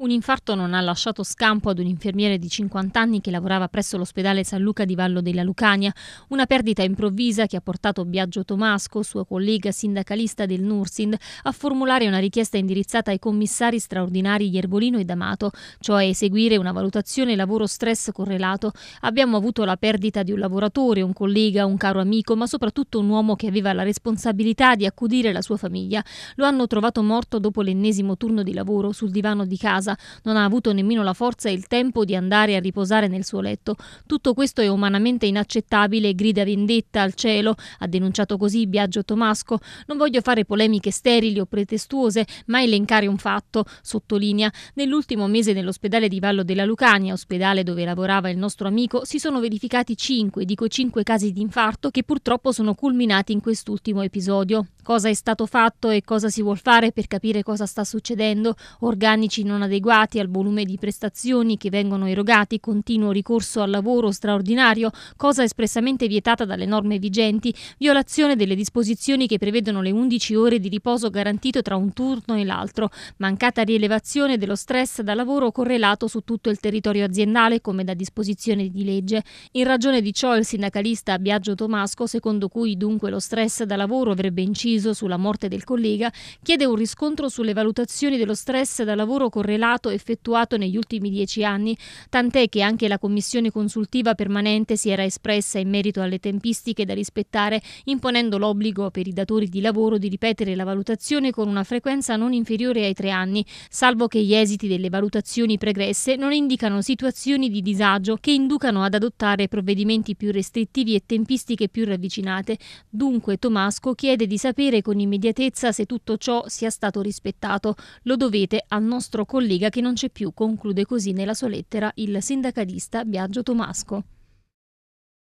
Un infarto non ha lasciato scampo ad un infermiere di 50 anni che lavorava presso l'ospedale San Luca di Vallo della Lucania, una perdita improvvisa che ha portato Biagio Tomasco, suo collega sindacalista del Nursind, a formulare una richiesta indirizzata ai commissari straordinari Iervolino e D'Amato, cioè eseguire una valutazione lavoro-stress correlato. Abbiamo avuto la perdita di un lavoratore, un collega, un caro amico, ma soprattutto un uomo che aveva la responsabilità di accudire la sua famiglia. Lo hanno trovato morto dopo l'ennesimo turno di lavoro sul divano di casa casa, non ha avuto nemmeno la forza e il tempo di andare a riposare nel suo letto. Tutto questo è umanamente inaccettabile e grida vendetta al cielo, ha denunciato così Biagio Tomasco. Non voglio fare polemiche sterili o pretestuose, ma elencare un fatto, sottolinea. Nell'ultimo mese nell'ospedale di Vallo della Lucania, ospedale dove lavorava il nostro amico, si sono verificati 5, dico 5 casi di infarto che purtroppo sono culminati in quest'ultimo episodio cosa è stato fatto e cosa si vuol fare per capire cosa sta succedendo, organici non adeguati al volume di prestazioni che vengono erogati, continuo ricorso al lavoro straordinario, cosa espressamente vietata dalle norme vigenti, violazione delle disposizioni che prevedono le 11 ore di riposo garantito tra un turno e l'altro, mancata rilevazione dello stress da lavoro correlato su tutto il territorio aziendale come da disposizione di legge. In ragione di ciò il sindacalista Biagio Tomasco, secondo cui dunque lo stress da lavoro avrebbe inciso avviso sulla morte del collega, chiede un riscontro sulle valutazioni dello stress da lavoro correlato effettuato negli ultimi dieci anni, tant'è che anche la Commissione consultiva permanente si era espressa in merito alle tempistiche da rispettare, imponendo l'obbligo per i datori di lavoro di ripetere la valutazione con una frequenza non inferiore ai tre anni, salvo che gli esiti delle valutazioni pregresse non indicano situazioni di disagio che inducano ad adottare provvedimenti più restrittivi e tempistiche più ravvicinate. Dunque Tomasco chiede di sapere sapere con immediatezza se tutto ciò sia stato rispettato. Lo dovete al nostro collega che non c'è più, conclude così nella sua lettera il sindacalista Biagio Tomasco.